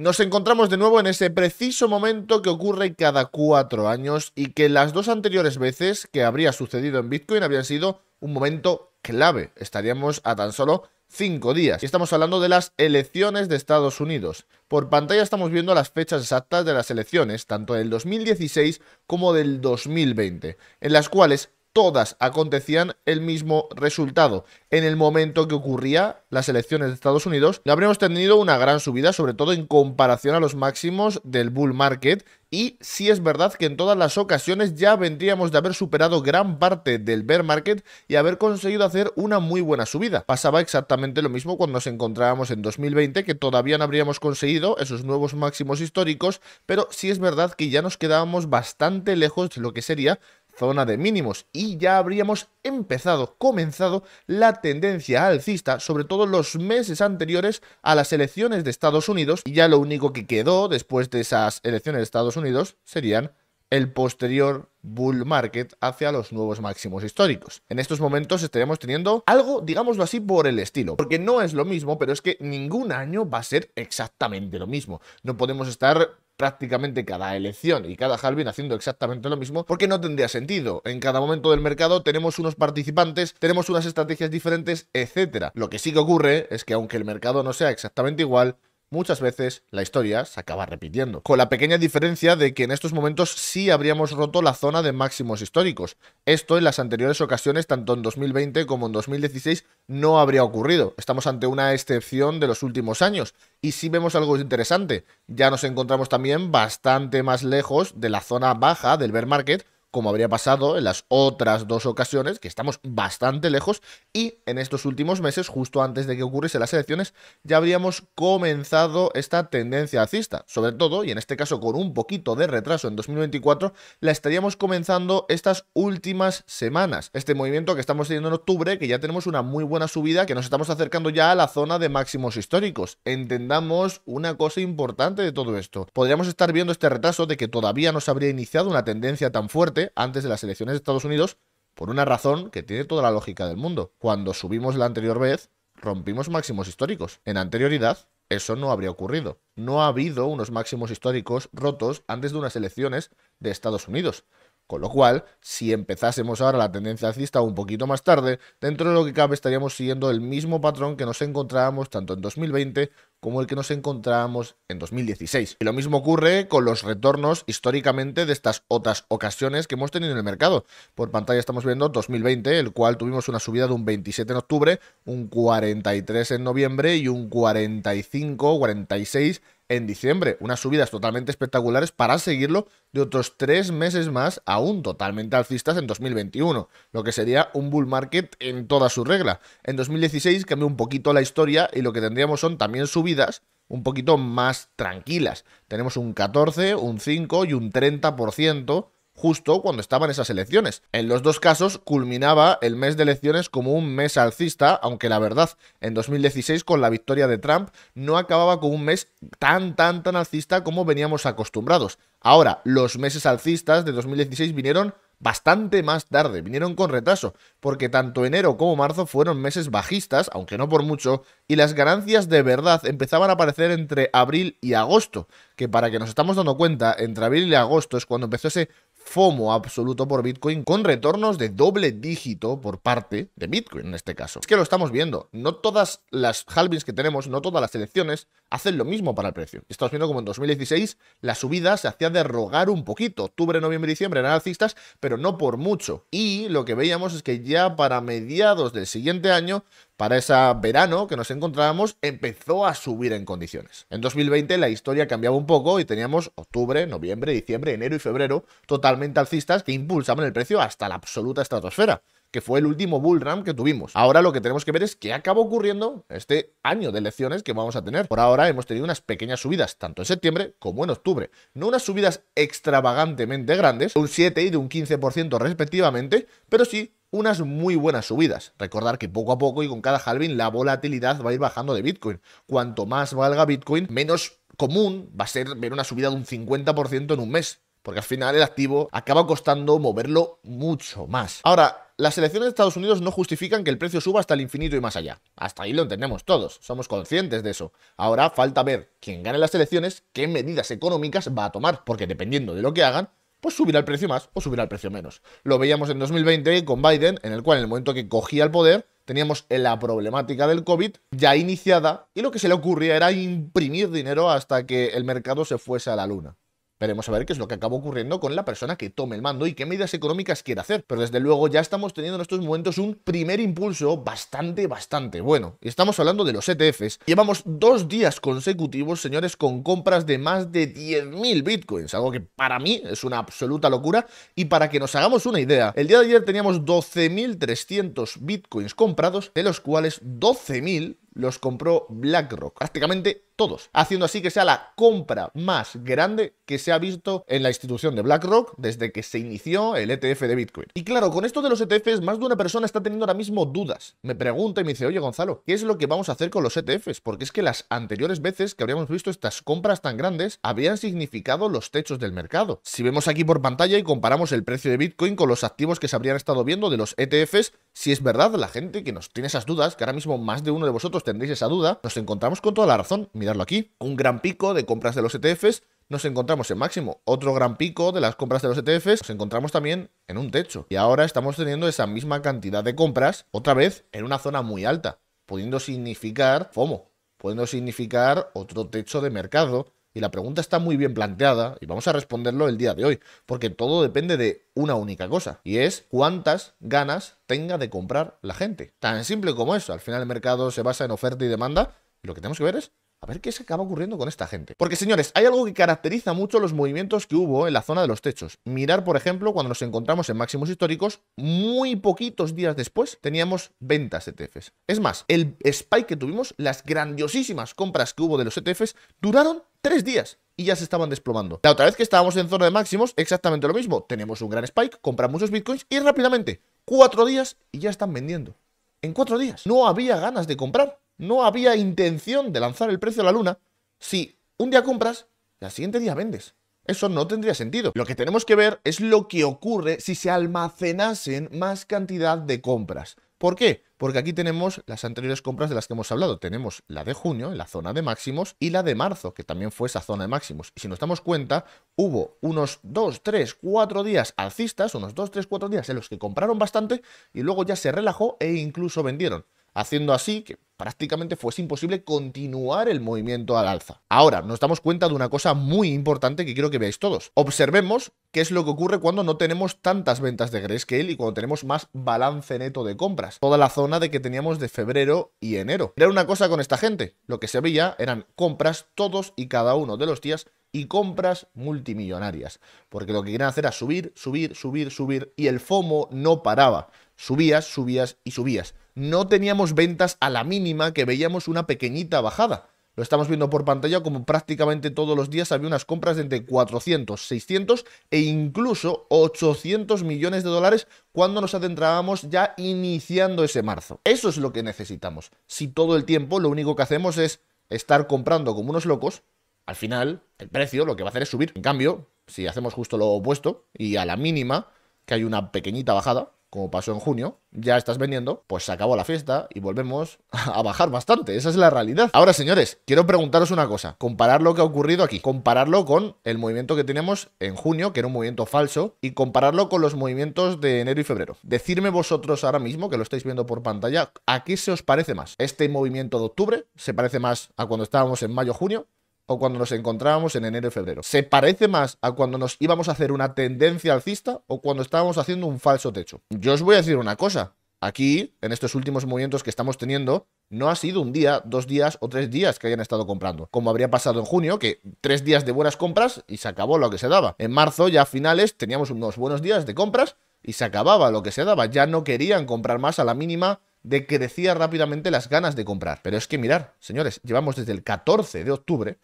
Nos encontramos de nuevo en ese preciso momento que ocurre cada cuatro años y que las dos anteriores veces que habría sucedido en Bitcoin habían sido un momento clave. Estaríamos a tan solo cinco días. Y estamos hablando de las elecciones de Estados Unidos. Por pantalla estamos viendo las fechas exactas de las elecciones, tanto del 2016 como del 2020, en las cuales todas acontecían el mismo resultado. En el momento que ocurría las elecciones de Estados Unidos, habríamos tenido una gran subida, sobre todo en comparación a los máximos del bull market. Y sí es verdad que en todas las ocasiones ya vendríamos de haber superado gran parte del bear market y haber conseguido hacer una muy buena subida. Pasaba exactamente lo mismo cuando nos encontrábamos en 2020, que todavía no habríamos conseguido esos nuevos máximos históricos, pero sí es verdad que ya nos quedábamos bastante lejos de lo que sería zona de mínimos y ya habríamos empezado, comenzado la tendencia alcista, sobre todo los meses anteriores a las elecciones de Estados Unidos y ya lo único que quedó después de esas elecciones de Estados Unidos serían el posterior bull market hacia los nuevos máximos históricos. En estos momentos estaremos teniendo algo, digámoslo así, por el estilo, porque no es lo mismo, pero es que ningún año va a ser exactamente lo mismo. No podemos estar prácticamente cada elección y cada halving haciendo exactamente lo mismo, porque no tendría sentido. En cada momento del mercado tenemos unos participantes, tenemos unas estrategias diferentes, etcétera. Lo que sí que ocurre es que aunque el mercado no sea exactamente igual, muchas veces la historia se acaba repitiendo. Con la pequeña diferencia de que en estos momentos sí habríamos roto la zona de máximos históricos. Esto en las anteriores ocasiones, tanto en 2020 como en 2016, no habría ocurrido. Estamos ante una excepción de los últimos años. Y sí vemos algo interesante. Ya nos encontramos también bastante más lejos de la zona baja del bear market como habría pasado en las otras dos ocasiones, que estamos bastante lejos, y en estos últimos meses, justo antes de que ocurriesen las elecciones, ya habríamos comenzado esta tendencia alcista. Sobre todo, y en este caso con un poquito de retraso en 2024, la estaríamos comenzando estas últimas semanas. Este movimiento que estamos teniendo en octubre, que ya tenemos una muy buena subida, que nos estamos acercando ya a la zona de máximos históricos. Entendamos una cosa importante de todo esto. Podríamos estar viendo este retraso de que todavía no se habría iniciado una tendencia tan fuerte antes de las elecciones de Estados Unidos por una razón que tiene toda la lógica del mundo. Cuando subimos la anterior vez, rompimos máximos históricos. En anterioridad, eso no habría ocurrido. No ha habido unos máximos históricos rotos antes de unas elecciones de Estados Unidos. Con lo cual, si empezásemos ahora la tendencia alcista un poquito más tarde, dentro de lo que cabe estaríamos siguiendo el mismo patrón que nos encontrábamos tanto en 2020 como el que nos encontrábamos en 2016. Y lo mismo ocurre con los retornos históricamente de estas otras ocasiones que hemos tenido en el mercado. Por pantalla estamos viendo 2020, el cual tuvimos una subida de un 27 en octubre, un 43 en noviembre y un 45, 46 en diciembre. Unas subidas totalmente espectaculares para seguirlo de otros tres meses más, aún totalmente alcistas en 2021, lo que sería un bull market en toda su regla. En 2016 cambió un poquito la historia y lo que tendríamos son también subidas un poquito más tranquilas. Tenemos un 14, un 5 y un 30% justo cuando estaban esas elecciones. En los dos casos culminaba el mes de elecciones como un mes alcista, aunque la verdad, en 2016 con la victoria de Trump no acababa con un mes tan, tan, tan alcista como veníamos acostumbrados. Ahora, los meses alcistas de 2016 vinieron bastante más tarde, vinieron con retraso, porque tanto enero como marzo fueron meses bajistas, aunque no por mucho, y las ganancias de verdad empezaban a aparecer entre abril y agosto, que para que nos estamos dando cuenta, entre abril y agosto es cuando empezó ese FOMO absoluto por Bitcoin con retornos de doble dígito por parte de Bitcoin en este caso. Es que lo estamos viendo. No todas las halvings que tenemos, no todas las elecciones hacen lo mismo para el precio. Estamos viendo como en 2016 la subida se hacía rogar un poquito. Octubre, noviembre, diciembre eran alcistas, pero no por mucho. Y lo que veíamos es que ya para mediados del siguiente año para ese verano que nos encontrábamos empezó a subir en condiciones. En 2020 la historia cambiaba un poco y teníamos octubre, noviembre, diciembre, enero y febrero totalmente alcistas que impulsaban el precio hasta la absoluta estratosfera que fue el último bull run que tuvimos. Ahora lo que tenemos que ver es qué acaba ocurriendo este año de elecciones que vamos a tener. Por ahora hemos tenido unas pequeñas subidas, tanto en septiembre como en octubre. No unas subidas extravagantemente grandes, un 7 y de un 15% respectivamente, pero sí unas muy buenas subidas. Recordar que poco a poco y con cada halving la volatilidad va a ir bajando de Bitcoin. Cuanto más valga Bitcoin, menos común va a ser ver una subida de un 50% en un mes. Porque al final el activo acaba costando moverlo mucho más. Ahora, las elecciones de Estados Unidos no justifican que el precio suba hasta el infinito y más allá. Hasta ahí lo entendemos todos, somos conscientes de eso. Ahora falta ver quién gane las elecciones, qué medidas económicas va a tomar, porque dependiendo de lo que hagan, pues subirá el precio más o subirá el precio menos. Lo veíamos en 2020 con Biden, en el cual en el momento que cogía el poder teníamos la problemática del COVID ya iniciada y lo que se le ocurría era imprimir dinero hasta que el mercado se fuese a la luna. Veremos a ver qué es lo que acaba ocurriendo con la persona que tome el mando y qué medidas económicas quiere hacer. Pero desde luego ya estamos teniendo en estos momentos un primer impulso bastante, bastante bueno. Y Estamos hablando de los ETFs. Llevamos dos días consecutivos, señores, con compras de más de 10.000 bitcoins. Algo que para mí es una absoluta locura. Y para que nos hagamos una idea, el día de ayer teníamos 12.300 bitcoins comprados, de los cuales 12.000 los compró BlackRock. Prácticamente todos, haciendo así que sea la compra más grande que se ha visto en la institución de BlackRock desde que se inició el ETF de Bitcoin. Y claro, con esto de los ETFs, más de una persona está teniendo ahora mismo dudas. Me pregunta y me dice, oye Gonzalo, ¿qué es lo que vamos a hacer con los ETFs? Porque es que las anteriores veces que habríamos visto estas compras tan grandes habían significado los techos del mercado. Si vemos aquí por pantalla y comparamos el precio de Bitcoin con los activos que se habrían estado viendo de los ETFs, si es verdad, la gente que nos tiene esas dudas, que ahora mismo más de uno de vosotros tendréis esa duda, nos encontramos con toda la razón aquí. Un gran pico de compras de los ETFs nos encontramos en máximo. Otro gran pico de las compras de los ETFs nos encontramos también en un techo. Y ahora estamos teniendo esa misma cantidad de compras, otra vez en una zona muy alta, pudiendo significar FOMO, pudiendo significar otro techo de mercado. Y la pregunta está muy bien planteada y vamos a responderlo el día de hoy, porque todo depende de una única cosa, y es cuántas ganas tenga de comprar la gente. Tan simple como eso, al final el mercado se basa en oferta y demanda, y lo que tenemos que ver es a ver qué se acaba ocurriendo con esta gente. Porque, señores, hay algo que caracteriza mucho los movimientos que hubo en la zona de los techos. Mirar, por ejemplo, cuando nos encontramos en máximos históricos, muy poquitos días después teníamos ventas ETFs. E es más, el spike que tuvimos, las grandiosísimas compras que hubo de los ETFs, duraron tres días y ya se estaban desplomando. La otra vez que estábamos en zona de máximos, exactamente lo mismo. Tenemos un gran spike, compramos muchos bitcoins y rápidamente, cuatro días y ya están vendiendo. En cuatro días. No había ganas de comprar no había intención de lanzar el precio a la luna si un día compras y al siguiente día vendes. Eso no tendría sentido. Lo que tenemos que ver es lo que ocurre si se almacenasen más cantidad de compras. ¿Por qué? Porque aquí tenemos las anteriores compras de las que hemos hablado. Tenemos la de junio, en la zona de máximos, y la de marzo, que también fue esa zona de máximos. Y si nos damos cuenta, hubo unos 2, 3, 4 días alcistas, unos 2, 3, 4 días en los que compraron bastante y luego ya se relajó e incluso vendieron haciendo así que prácticamente fuese imposible continuar el movimiento al alza. Ahora, nos damos cuenta de una cosa muy importante que quiero que veáis todos. Observemos qué es lo que ocurre cuando no tenemos tantas ventas de Greyscale y cuando tenemos más balance neto de compras. Toda la zona de que teníamos de febrero y enero. Era una cosa con esta gente. Lo que se veía eran compras todos y cada uno de los días y compras multimillonarias. Porque lo que querían hacer era subir, subir, subir, subir y el FOMO no paraba subías, subías y subías. No teníamos ventas a la mínima que veíamos una pequeñita bajada. Lo estamos viendo por pantalla como prácticamente todos los días había unas compras de entre 400, 600 e incluso 800 millones de dólares cuando nos adentrábamos ya iniciando ese marzo. Eso es lo que necesitamos. Si todo el tiempo lo único que hacemos es estar comprando como unos locos, al final el precio lo que va a hacer es subir. En cambio, si hacemos justo lo opuesto y a la mínima que hay una pequeñita bajada, como pasó en junio, ya estás vendiendo, pues se acabó la fiesta y volvemos a bajar bastante. Esa es la realidad. Ahora, señores, quiero preguntaros una cosa. Comparar lo que ha ocurrido aquí. Compararlo con el movimiento que tenemos en junio, que era un movimiento falso, y compararlo con los movimientos de enero y febrero. Decirme vosotros ahora mismo, que lo estáis viendo por pantalla, ¿a qué se os parece más? ¿Este movimiento de octubre se parece más a cuando estábamos en mayo-junio? o cuando nos encontrábamos en enero y febrero. ¿Se parece más a cuando nos íbamos a hacer una tendencia alcista o cuando estábamos haciendo un falso techo? Yo os voy a decir una cosa. Aquí, en estos últimos movimientos que estamos teniendo, no ha sido un día, dos días o tres días que hayan estado comprando, como habría pasado en junio, que tres días de buenas compras y se acabó lo que se daba. En marzo ya a finales teníamos unos buenos días de compras y se acababa lo que se daba. Ya no querían comprar más a la mínima de que decía rápidamente las ganas de comprar. Pero es que mirar, señores, llevamos desde el 14 de octubre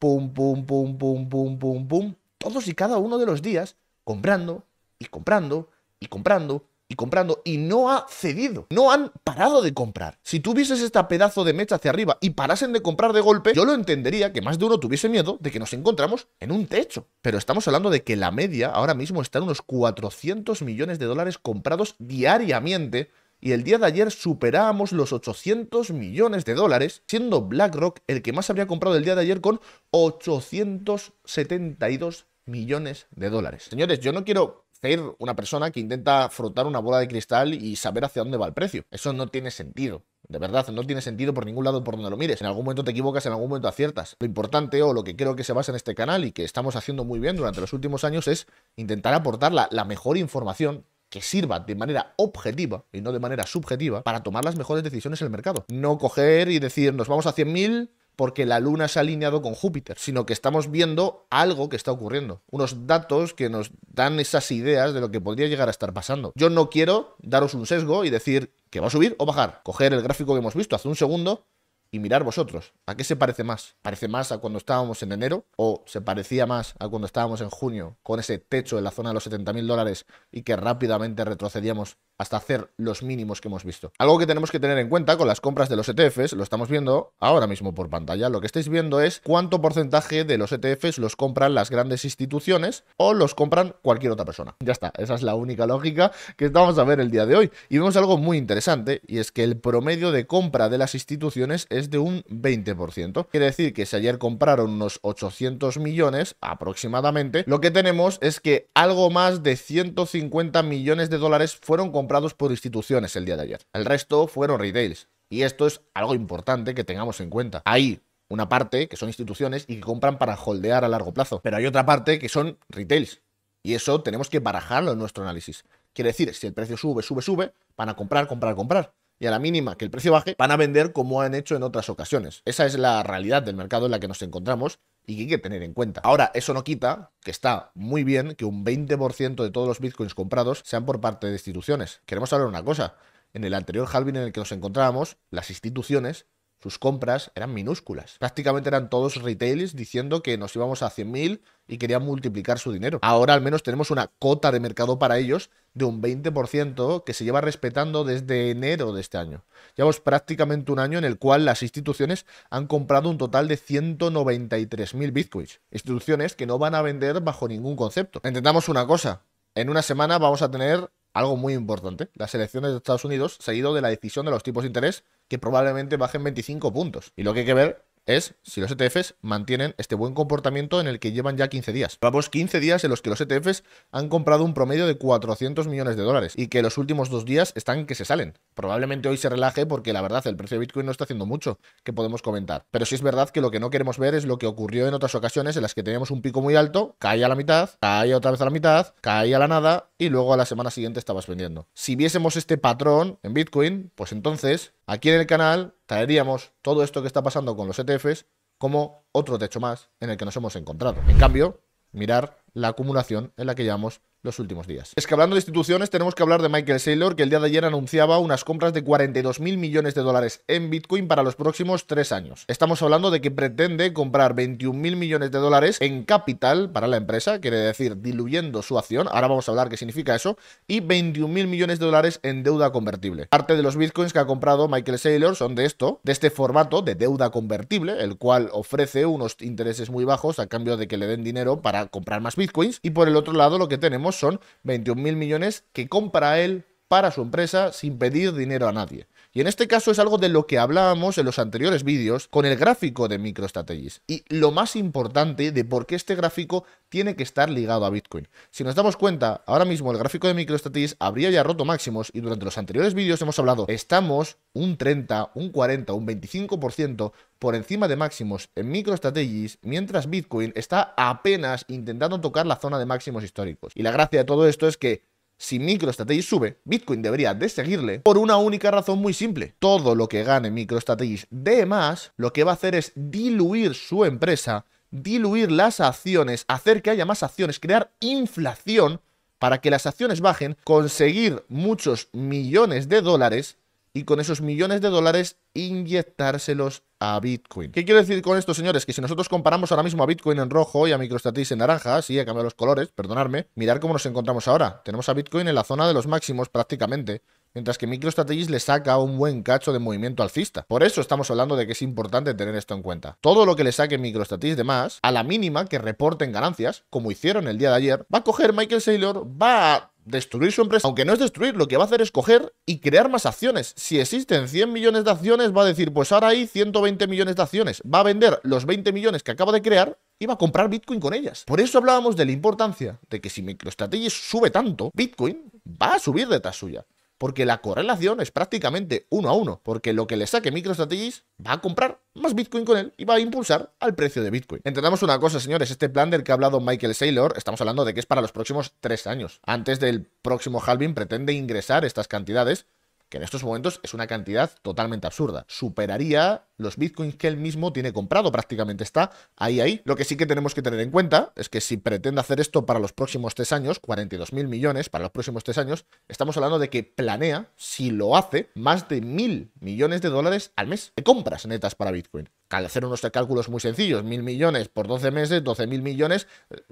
pum, pum, pum, pum, pum, pum, pum, todos y cada uno de los días, comprando y comprando y comprando y comprando y no ha cedido, no han parado de comprar. Si tuvieses esta pedazo de mecha hacia arriba y parasen de comprar de golpe, yo lo entendería que más de uno tuviese miedo de que nos encontramos en un techo. Pero estamos hablando de que la media ahora mismo está en unos 400 millones de dólares comprados diariamente y el día de ayer superábamos los 800 millones de dólares, siendo BlackRock el que más habría comprado el día de ayer con 872 millones de dólares. Señores, yo no quiero ser una persona que intenta frotar una bola de cristal y saber hacia dónde va el precio. Eso no tiene sentido. De verdad, no tiene sentido por ningún lado por donde lo mires. En algún momento te equivocas, en algún momento aciertas. Lo importante o lo que creo que se basa en este canal y que estamos haciendo muy bien durante los últimos años es intentar aportar la, la mejor información que sirva de manera objetiva y no de manera subjetiva para tomar las mejores decisiones en el mercado. No coger y decir, nos vamos a 100.000 porque la Luna se ha alineado con Júpiter, sino que estamos viendo algo que está ocurriendo, unos datos que nos dan esas ideas de lo que podría llegar a estar pasando. Yo no quiero daros un sesgo y decir que va a subir o bajar, coger el gráfico que hemos visto hace un segundo y mirar vosotros, ¿a qué se parece más? ¿Parece más a cuando estábamos en enero? ¿O se parecía más a cuando estábamos en junio con ese techo en la zona de los 70 mil dólares y que rápidamente retrocedíamos hasta hacer los mínimos que hemos visto. Algo que tenemos que tener en cuenta con las compras de los ETFs, lo estamos viendo ahora mismo por pantalla, lo que estáis viendo es cuánto porcentaje de los ETFs los compran las grandes instituciones o los compran cualquier otra persona. Ya está, esa es la única lógica que vamos a ver el día de hoy. Y vemos algo muy interesante y es que el promedio de compra de las instituciones es de un 20%. Quiere decir que si ayer compraron unos 800 millones aproximadamente, lo que tenemos es que algo más de 150 millones de dólares fueron comprados por instituciones el día de ayer. El resto fueron retails. Y esto es algo importante que tengamos en cuenta. Hay una parte que son instituciones y que compran para holdear a largo plazo. Pero hay otra parte que son retails. Y eso tenemos que barajarlo en nuestro análisis. Quiere decir, si el precio sube, sube, sube, van a comprar, comprar, comprar. Y a la mínima que el precio baje, van a vender como han hecho en otras ocasiones. Esa es la realidad del mercado en la que nos encontramos y que hay que tener en cuenta. Ahora, eso no quita que está muy bien que un 20% de todos los bitcoins comprados sean por parte de instituciones. Queremos saber una cosa. En el anterior halving en el que nos encontrábamos, las instituciones sus compras eran minúsculas. Prácticamente eran todos retailers diciendo que nos íbamos a 100.000 y querían multiplicar su dinero. Ahora al menos tenemos una cota de mercado para ellos de un 20% que se lleva respetando desde enero de este año. Llevamos prácticamente un año en el cual las instituciones han comprado un total de 193.000 bitcoins. Instituciones que no van a vender bajo ningún concepto. Entendamos una cosa. En una semana vamos a tener algo muy importante, las elecciones de Estados Unidos, seguido de la decisión de los tipos de interés, que probablemente bajen 25 puntos. Y lo que hay que ver es si los ETFs mantienen este buen comportamiento en el que llevan ya 15 días. vamos 15 días en los que los ETFs han comprado un promedio de 400 millones de dólares y que los últimos dos días están que se salen. Probablemente hoy se relaje porque la verdad el precio de Bitcoin no está haciendo mucho que podemos comentar. Pero sí es verdad que lo que no queremos ver es lo que ocurrió en otras ocasiones en las que teníamos un pico muy alto, caía a la mitad, caía otra vez a la mitad, caía a la nada y luego a la semana siguiente estabas vendiendo. Si viésemos este patrón en Bitcoin, pues entonces Aquí en el canal traeríamos todo esto que está pasando con los ETFs como otro techo más en el que nos hemos encontrado. En cambio, mirar la acumulación en la que llevamos los últimos días. Es que hablando de instituciones, tenemos que hablar de Michael Saylor, que el día de ayer anunciaba unas compras de 42.000 millones de dólares en Bitcoin para los próximos tres años. Estamos hablando de que pretende comprar 21.000 millones de dólares en capital para la empresa, quiere decir diluyendo su acción, ahora vamos a hablar qué significa eso, y 21.000 millones de dólares en deuda convertible. Parte de los Bitcoins que ha comprado Michael Saylor son de esto, de este formato de deuda convertible, el cual ofrece unos intereses muy bajos a cambio de que le den dinero para comprar más Bitcoins, y por el otro lado lo que tenemos son 21.000 millones que compra él para su empresa sin pedir dinero a nadie. Y en este caso es algo de lo que hablábamos en los anteriores vídeos con el gráfico de MicroStrategies. Y lo más importante de por qué este gráfico tiene que estar ligado a Bitcoin. Si nos damos cuenta, ahora mismo el gráfico de MicroStrategies habría ya roto máximos y durante los anteriores vídeos hemos hablado, estamos un 30, un 40, un 25% por encima de máximos en MicroStrategies, mientras Bitcoin está apenas intentando tocar la zona de máximos históricos. Y la gracia de todo esto es que si MicroStrategy sube, Bitcoin debería de seguirle por una única razón muy simple. Todo lo que gane MicroStrategy de más, lo que va a hacer es diluir su empresa, diluir las acciones, hacer que haya más acciones, crear inflación para que las acciones bajen, conseguir muchos millones de dólares y con esos millones de dólares inyectárselos a Bitcoin. ¿Qué quiero decir con esto, señores? Que si nosotros comparamos ahora mismo a Bitcoin en rojo y a MicroStatis en naranja, sí, he cambiado los colores, perdonadme, mirar cómo nos encontramos ahora. Tenemos a Bitcoin en la zona de los máximos prácticamente. Mientras que MicroStatis le saca un buen cacho de movimiento alcista. Por eso estamos hablando de que es importante tener esto en cuenta. Todo lo que le saque MicroStatis de más, a la mínima que reporten ganancias, como hicieron el día de ayer, va a coger Michael Saylor, va a destruir su empresa, aunque no es destruir, lo que va a hacer es coger y crear más acciones. Si existen 100 millones de acciones, va a decir, pues ahora hay 120 millones de acciones. Va a vender los 20 millones que acaba de crear y va a comprar Bitcoin con ellas. Por eso hablábamos de la importancia de que si MicroStrategy sube tanto, Bitcoin va a subir detrás suya porque la correlación es prácticamente uno a uno, porque lo que le saque MicroStrategy va a comprar más Bitcoin con él y va a impulsar al precio de Bitcoin. Entendamos una cosa, señores, este plan del que ha hablado Michael Saylor, estamos hablando de que es para los próximos tres años. Antes del próximo halving pretende ingresar estas cantidades que en estos momentos es una cantidad totalmente absurda. Superaría los bitcoins que él mismo tiene comprado, prácticamente está ahí, ahí. Lo que sí que tenemos que tener en cuenta es que si pretende hacer esto para los próximos tres años, 42.000 mil millones para los próximos tres años, estamos hablando de que planea, si lo hace, más de mil millones de dólares al mes de compras netas para Bitcoin al hacer unos cálculos muy sencillos, mil millones por 12 meses, 12 mil millones,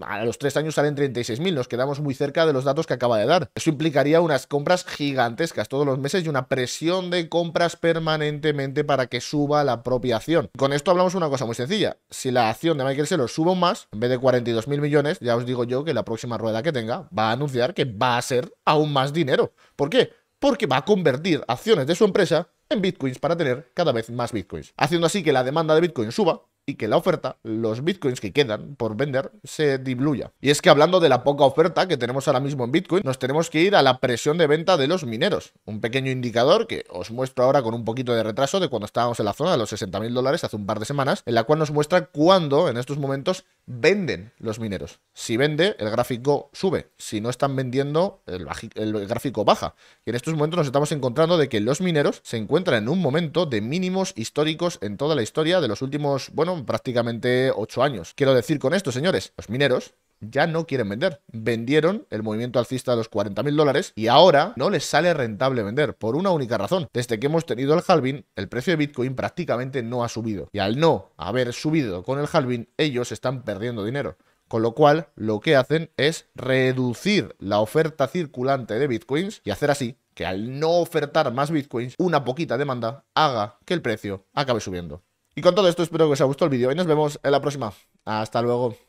a los tres años salen 36.000. mil, nos quedamos muy cerca de los datos que acaba de dar. Eso implicaría unas compras gigantescas todos los meses y una presión de compras permanentemente para que suba la propia acción. Con esto hablamos una cosa muy sencilla, si la acción de Michael lo subo más, en vez de 42 mil millones, ya os digo yo que la próxima rueda que tenga va a anunciar que va a ser aún más dinero. ¿Por qué? Porque va a convertir acciones de su empresa en bitcoins para tener cada vez más bitcoins, haciendo así que la demanda de bitcoin suba y que la oferta, los bitcoins que quedan por vender, se diluya. Y es que hablando de la poca oferta que tenemos ahora mismo en Bitcoin, nos tenemos que ir a la presión de venta de los mineros. Un pequeño indicador que os muestro ahora con un poquito de retraso de cuando estábamos en la zona de los 60 mil dólares hace un par de semanas, en la cual nos muestra cuándo en estos momentos venden los mineros. Si vende, el gráfico sube. Si no están vendiendo, el, el gráfico baja. Y en estos momentos nos estamos encontrando de que los mineros se encuentran en un momento de mínimos históricos en toda la historia de los últimos, bueno, prácticamente ocho años. Quiero decir con esto, señores, los mineros ya no quieren vender. Vendieron el movimiento alcista a los 40.000 dólares y ahora no les sale rentable vender por una única razón. Desde que hemos tenido el halving, el precio de Bitcoin prácticamente no ha subido. Y al no haber subido con el halving, ellos están perdiendo dinero. Con lo cual, lo que hacen es reducir la oferta circulante de Bitcoins y hacer así que al no ofertar más Bitcoins, una poquita demanda haga que el precio acabe subiendo. Y con todo esto espero que os haya gustado el vídeo y nos vemos en la próxima. Hasta luego.